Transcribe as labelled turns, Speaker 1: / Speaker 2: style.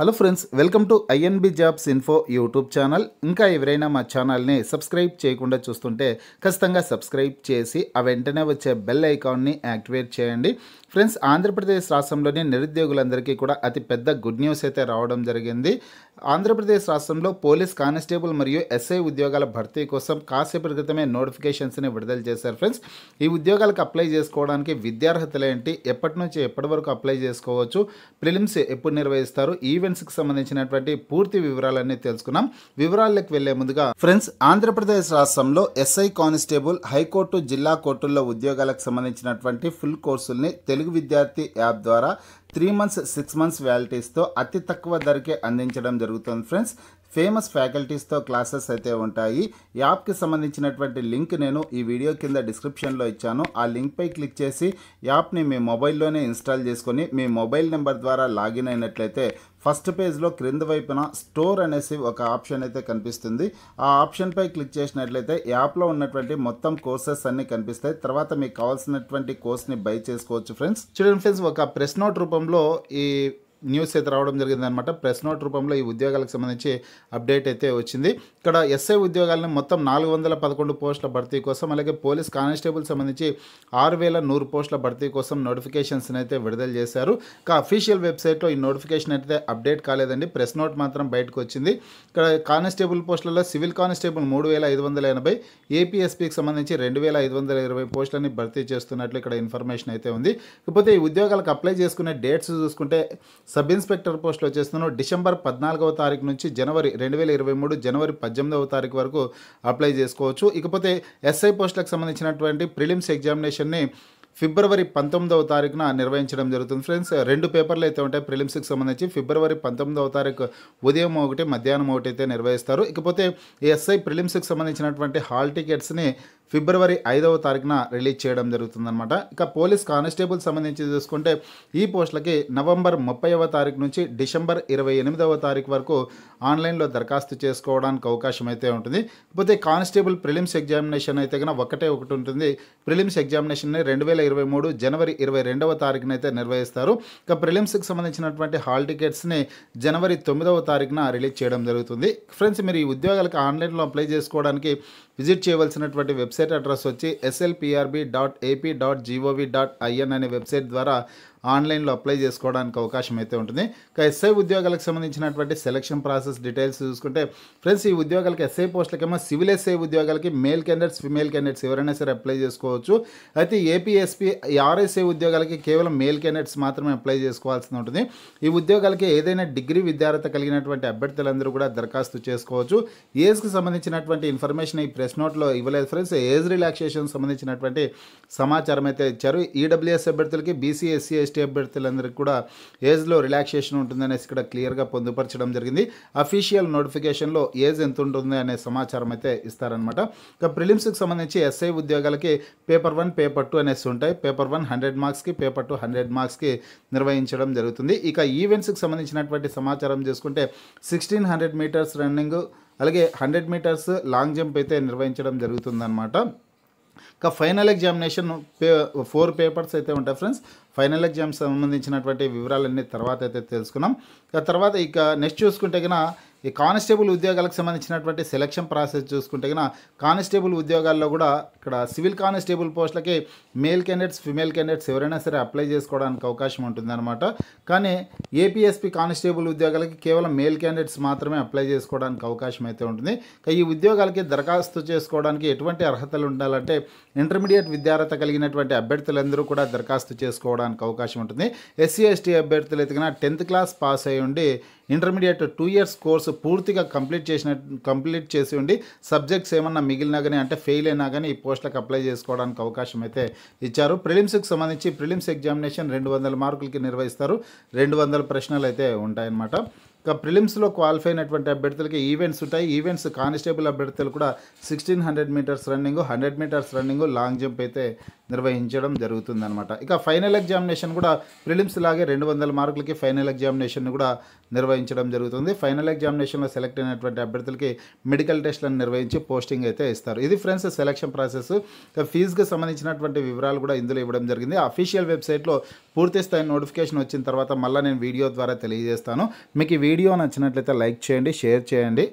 Speaker 1: hello friends welcome to INB jobs info YouTube channel ఇంకా ఎవరైనా మా ఛానల్ని సబ్స్క్రైబ్ చేయకుండా చూస్తుంటే ఖచ్చితంగా సబ్స్క్రైబ్ చేసి ఆ వెంటనే వచ్చే బెల్ ఐకాన్ని యాక్టివేట్ చేయండి ఫ్రెండ్స్ ఆంధ్రప్రదేశ్ రాష్ట్రంలోని నిరుద్యోగులందరికీ కూడా అతి పెద్ద గుడ్ న్యూస్ అయితే రావడం జరిగింది ఆంధ్రప్రదేశ్ రాష్ట్రంలో పోలీస్ కానిస్టేబుల్ మరియు ఎస్ఐ ఉద్యోగాల భర్తీ కోసం కాసేపటి క్రితమే నోటిఫికేషన్స్ని విడుదల చేశారు ఫ్రెండ్స్ ఈ ఉద్యోగాలకు అప్లై చేసుకోవడానికి విద్యార్హతలు ఏంటి ఎప్పటి నుంచి ఎప్పటి వరకు అప్లై చేసుకోవచ్చు ప్రిలిమ్స్ ఎప్పుడు నిర్వహిస్తారు ఈవెంట్స్కి సంబంధించినటువంటి పూర్తి వివరాలన్నీ తెలుసుకున్నాం వివరాల్లోకి వెళ్లే ముందుగా ఫ్రెండ్స్ ఆంధ్రప్రదేశ్ రాష్ట్రంలో ఎస్ఐ కానిస్టేబుల్ హైకోర్టు జిల్లా కోర్టుల్లో ఉద్యోగాలకు సంబంధించినటువంటి ఫుల్ కోర్సుల్ని తెలుగు విద్యార్థి యాప్ ద్వారా త్రీ మంత్స్ సిక్స్ మంత్స్ వ్యాలిటీస్తో అతి తక్కువ ధరకే అందించడం జరుగుతుంది ఫ్రెండ్స్ ఫేమస్ ఫ్యాకల్టీస్తో క్లాసెస్ అయితే ఉంటాయి యాప్కి సంబంధించినటువంటి లింక్ నేను ఈ వీడియో కింద డిస్క్రిప్షన్లో ఇచ్చాను ఆ లింక్పై క్లిక్ చేసి యాప్ని మీ మొబైల్లోనే ఇన్స్టాల్ చేసుకొని మీ మొబైల్ నెంబర్ ద్వారా లాగిన్ అయినట్లయితే ఫస్ట్ పేజ్లో క్రింద వైపున స్టోర్ అనేసి ఒక ఆప్షన్ అయితే కనిపిస్తుంది ఆ ఆప్షన్పై క్లిక్ చేసినట్లయితే యాప్లో ఉన్నటువంటి మొత్తం కోర్సెస్ అన్ని కనిపిస్తాయి తర్వాత మీకు కావాల్సినటువంటి కోర్స్ని బై చేసుకోవచ్చు ఫ్రెండ్స్ చూడండి ఫ్రెండ్స్ ఒక ప్రెస్ నోట్ రూపంలో ఈ న్యూస్ అయితే రావడం జరిగింది అనమాట ప్రెస్ నోట్ రూపంలో ఈ ఉద్యోగాలకు సంబంధించి అప్డేట్ అయితే వచ్చింది ఇక్కడ ఎస్ఐ ఉద్యోగాలను మొత్తం నాలుగు వందల పదకొండు పోస్టుల భర్తీ కోసం అలాగే పోలీస్ కానిస్టేబుల్ సంబంధించి ఆరు వేల నూరు పోస్టుల భర్తీ కోసం నోటిఫికేషన్స్ని అయితే విడుదల చేశారు ఇక అఫీషియల్ వెబ్సైట్లో ఈ నోటిఫికేషన్ అయితే అప్డేట్ కాలేదండి ప్రెస్ నోట్ మాత్రం బయటకు వచ్చింది ఇక్కడ కానిస్టేబుల్ పోస్టులలో సివిల్ కానిస్టేబుల్ మూడు వేల ఐదు వందల ఎనభై ఏపీఎస్పీకి సంబంధించి రెండు వేల ఐదు వందల ఇరవై పోస్టులని భర్తీ చేస్తున్నట్లు ఇక్కడ ఇన్ఫర్మేషన్ అయితే ఉంది ఇకపోతే ఈ ఉద్యోగాలకు అప్లై చేసుకునే డేట్స్ చూసుకుంటే సబ్ ఇన్స్పెక్టర్ పోస్టులో చేస్తున్నాను డిసెంబర్ పద్నాలుగవ తారీఖు నుంచి జనవరి రెండు వేల ఇరవై మూడు జనవరి పద్దెనిమిదవ తారీఖు వరకు అప్లై చేసుకోవచ్చు ఇకపోతే ఎస్ఐ పోస్టులకు సంబంధించినటువంటి ప్రిలిమ్స్ ఎగ్జామినేషన్ని ఫిబ్రవరి పంతొమ్మిదవ తారీఖున నిర్వహించడం జరుగుతుంది ఫ్రెండ్స్ రెండు పేపర్లు అయితే ఉంటాయి ప్రిలిమ్స్కి సంబంధించి ఫిబ్రవరి పంతొమ్మిదవ తారీఖు ఉదయం ఒకటి మధ్యాహ్నం ఒకటి అయితే నిర్వహిస్తారు ఇకపోతే ఎస్ఐ ప్రిలిమ్స్కి సంబంధించినటువంటి హాల్ టికెట్స్ని ఫిబ్రవరి ఐదవ తారీఖున రిలీజ్ చేయడం జరుగుతుందనమాట ఇక పోలీస్ కానిస్టేబుల్ సంబంధించి చూసుకుంటే ఈ పోస్టులకి నవంబర్ ముప్పైవ తారీఖు నుంచి డిసెంబర్ ఇరవై ఎనిమిదవ తారీఖు వరకు ఆన్లైన్లో దరఖాస్తు చేసుకోవడానికి అవకాశం అయితే ఉంటుంది కాకపోతే కానిస్టేబుల్ ప్రిలిమ్స్ ఎగ్జామినేషన్ అయితే కనుక ఒకటే ఒకటి ఉంటుంది ప్రిలిమ్స్ ఎగ్జామినేషన్ రెండు వేల ఇరవై మూడు జనవరి ఇరవై రెండవ తారీఖున అయితే నిర్వహిస్తారు ఇక ప్రిలిమ్స్కి సంబంధించినటువంటి హాల్ టికెట్స్ని జనవరి తొమ్మిదవ తారీఖున రిలీజ్ చేయడం జరుగుతుంది ఫ్రెండ్స్ మీరు ఈ ఉద్యోగాలకు ఆన్లైన్లో అప్లై చేసుకోవడానికి విజిట్ చేయవలసినటువంటి వెబ్సైట్ వెబ్సైట్ అడ్రస్ వచ్చి SLPRB dot AP dot GOV dot IN అనే వెబ్సైట్ ద్వారా ఆన్లైన్లో అప్లై చేసుకోవడానికి అవకాశం అయితే ఉంటుంది ఇక ఎస్ఐ ఉద్యోగాలకు సంబంధించినటువంటి సెలక్షన్ ప్రాసెస్ డీటెయిల్స్ చూసుకుంటే ఫ్రెండ్స్ ఈ ఉద్యోగాలకి ఎస్ఐ పోస్టులకేమో సివిల్ ఎస్ఐ ఉద్యోగాలకి మేల్ క్యాండిడేట్స్ ఫిమేల్ క్యాండిడేట్స్ ఎవరైనా సరే అప్లై చేసుకోవచ్చు అయితే ఏపీఎస్పీ ఆర్ఎస్ఐ ఉద్యోగాలకి కేవలం మేల్ క్యాండిడేట్స్ మాత్రమే అప్లై చేసుకోవాల్సి ఉంటుంది ఈ ఉద్యోగాలకి ఏదైనా డిగ్రీ విద్యార్హత కలిగినటువంటి అభ్యర్థులందరూ కూడా దరఖాస్తు చేసుకోవచ్చు ఏజ్కి సంబంధించినటువంటి ఇన్ఫర్మేషన్ ఈ ప్రెస్ నోట్లో ఇవ్వలేదు ఫ్రెండ్స్ ఏజ్ రిలాక్సేషన్ సంబంధించినటువంటి సమాచారం అయితే ఇచ్చారు ఈడబ్ల్యూఎస్ e అభ్యర్థులకి బీసీఎస్సీ ఎస్టీ అభ్యర్థులందరికీ కూడా ఏజ్లో రిలాక్సేషన్ ఉంటుంది అనేసి ఇక్కడ క్లియర్గా పొందుపరచడం జరిగింది అఫీషియల్ నోటిఫికేషన్లో ఏజ్ ఎంత ఉంటుంది అనే సమాచారం అయితే ఇస్తారనమాట ఇక ప్రిలిమ్స్కి సంబంధించి ఎస్ఐ ఉద్యోగాలకి పేపర్ వన్ పేపర్ టూ అనేసి ఉంటాయి పేపర్ వన్ హండ్రెడ్ మార్క్స్కి పేపర్ టూ హండ్రెడ్ మార్క్స్కి నిర్వహించడం జరుగుతుంది ఇక ఈవెంట్స్కి సంబంధించినటువంటి సమాచారం చేసుకుంటే సిక్స్టీన్ హండ్రెడ్ మీటర్స్ రన్నింగ్ అలాగే హండ్రెడ్ మీటర్స్ లాంగ్ జంప్ అయితే నిర్వహించడం జరుగుతుందన్నమాట ఇక ఫైనల్ ఎగ్జామినేషన్ పే ఫోర్ పేపర్స్ అయితే ఉంటాయి ఫ్రెండ్స్ ఫైనల్ ఎగ్జామ్స్ సంబంధించినటువంటి వివరాలన్నీ తర్వాత అయితే తెలుసుకున్నాం ఇక తర్వాత ఇక నెక్స్ట్ చూసుకుంటే కన్నా ఈ కానిస్టేబుల్ ఉద్యోగాలకు సంబంధించినటువంటి సెలక్షన్ ప్రాసెస్ చూసుకుంటే కనుక కానిస్టేబుల్ ఉద్యోగాల్లో కూడా ఇక్కడ సివిల్ కానిస్టేబుల్ పోస్టులకి మేల్ క్యాండిడేట్స్ ఫిమేల్ క్యాండిడేట్స్ ఎవరైనా సరే అప్లై చేసుకోవడానికి అవకాశం ఉంటుందన్నమాట కానీ ఏపీఎస్పీ కానిస్టేబుల్ ఉద్యోగాలకి కేవలం మేల్ క్యాండిడేట్స్ మాత్రమే అప్లై చేసుకోవడానికి అవకాశం అయితే ఉంటుంది ఈ ఉద్యోగాలకి దరఖాస్తు చేసుకోవడానికి ఎటువంటి అర్హతలు ఉండాలంటే ఇంటర్మీడియట్ విద్యార్హత కలిగినటువంటి అభ్యర్థులందరూ కూడా దరఖాస్తు చేసుకోవడానికి అవకాశం ఉంటుంది ఎస్సీ ఎస్టీ అభ్యర్థులు అయితే టెన్త్ క్లాస్ పాస్ అయ్యి ఉండి intermediate two years course syllabus పూర్తిగా కంప్లీట్ చేసిన కంప్లీట్ చేసి ఉండి సబ్జెక్ట్స్ ఏమన్నా మిగిలినా కానీ అంటే ఫెయిల్ అయినా కానీ ఈ పోస్టులకు అప్లై చేసుకోవడానికి అవకాశం అయితే ఇచ్చారు ప్రిలిమ్స్కి సంబంధించి ప్రిలిమ్స్ ఎగ్జామినేషన్ రెండు వందల మార్కులకి నిర్వహిస్తారు రెండు వందల ప్రశ్నలు అయితే ఉంటాయన్నమాట ఇక ప్రిలిమ్స్లో క్వాలిఫై అయినటువంటి అభ్యర్థులకి ఈవెంట్స్ ఉంటాయి ఈవెంట్స్ కానిస్టేబుల్ అభ్యర్థులు కూడా sixteen hundred metres running hundred metres running long jump అయితే నిర్వహించడం జరుగుతుంది అనమాట ఇక ఫైనల్ ఎగ్జామినేషన్ కూడా ప్రిలిమ్స్ లాగే రెండు వందల మార్కులకి ఫైనల్ ఎగ్జామినేషన్ కూడా నిర్వహించడం జరుగుతుంది ఫైనల్ ఎగ్జామినేషన్లో సెలెక్ట్ అయినటువంటి అభ్యర్థులకి మెడికల్ టెస్ట్లను నిర్వహించి పోస్టింగ్ అయితే ఇస్తారు ఇది ఫ్రెండ్స్ సెలక్షన్ ప్రాసెస్ ఇక ఫీజుకి సంబంధించినటువంటి వివరాలు కూడా ఇందులో ఇవ్వడం జరిగింది అఫీషియల్ వెబ్సైట్లో పూర్తి స్థాయి నోటిఫికేషన్ వచ్చిన తర్వాత మళ్ళీ నేను వీడియో ద్వారా తెలియజేస్తాను మీకు ఈ వీడియో నచ్చినట్లయితే లైక్ చేయండి షేర్ చేయండి